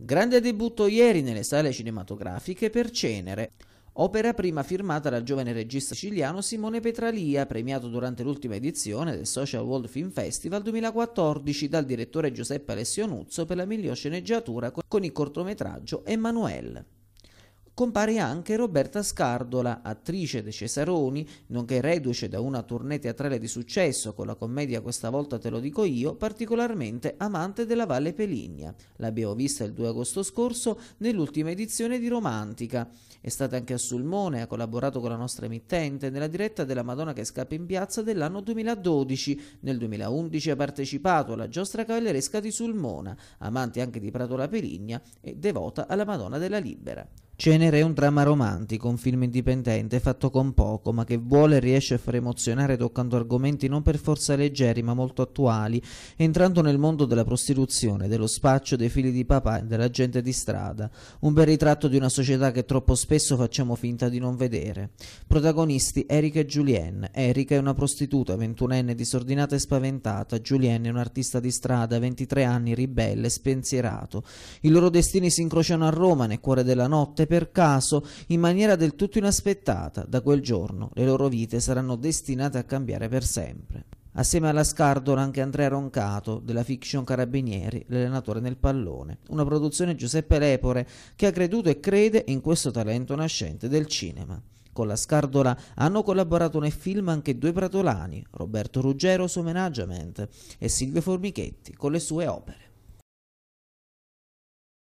Grande debutto ieri nelle sale cinematografiche per Cenere. Opera prima firmata dal giovane regista siciliano Simone Petralia, premiato durante l'ultima edizione del Social World Film Festival 2014 dal direttore Giuseppe Alessio Nuzzo per la miglior sceneggiatura con il cortometraggio Emanuele compare anche Roberta Scardola, attrice dei Cesaroni, nonché reduce da una tournée teatrale di successo con la commedia Questa volta te lo dico io, particolarmente amante della Valle Peligna. L'abbiamo vista il 2 agosto scorso nell'ultima edizione di Romantica. È stata anche a Sulmone, ha collaborato con la nostra emittente nella diretta della Madonna che scappa in piazza dell'anno 2012. Nel 2011 ha partecipato alla giostra cavalleresca di Sulmona, amante anche di Prato la Peligna e devota alla Madonna della Libera. Cenere è un dramma romantico, un film indipendente fatto con poco, ma che vuole e riesce a far emozionare toccando argomenti non per forza leggeri ma molto attuali, entrando nel mondo della prostituzione, dello spaccio, dei figli di papà e della gente di strada. Un bel ritratto di una società che troppo spesso facciamo finta di non vedere. Protagonisti Erika e Julienne. Erika è una prostituta, 21enne, disordinata e spaventata. Julienne è un artista di strada, 23 anni, ribelle, spensierato. I loro destini si incrociano a Roma, nel cuore della notte, per caso, in maniera del tutto inaspettata, da quel giorno le loro vite saranno destinate a cambiare per sempre. Assieme alla Scardola anche Andrea Roncato, della fiction Carabinieri, l'allenatore nel pallone, una produzione Giuseppe Lepore che ha creduto e crede in questo talento nascente del cinema. Con la Scardola hanno collaborato nel film anche due pratolani, Roberto Ruggero su Management e Silvio Formichetti con le sue opere.